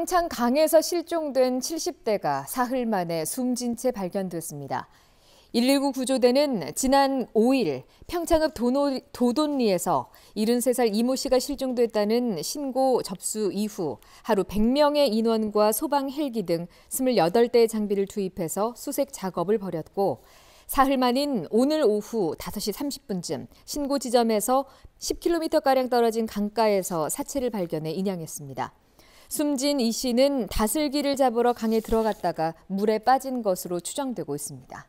평창 강에서 실종된 70대가 사흘 만에 숨진 채 발견됐습니다. 119 구조대는 지난 5일 평창읍 도노, 도돈리에서 73살 이모 씨가 실종됐다는 신고 접수 이후 하루 100명의 인원과 소방 헬기 등 28대의 장비를 투입해서 수색 작업을 벌였고 사흘 만인 오늘 오후 5시 30분쯤 신고 지점에서 10km가량 떨어진 강가에서 사체를 발견해 인양했습니다. 숨진 이 씨는 다슬기를 잡으러 강에 들어갔다가 물에 빠진 것으로 추정되고 있습니다.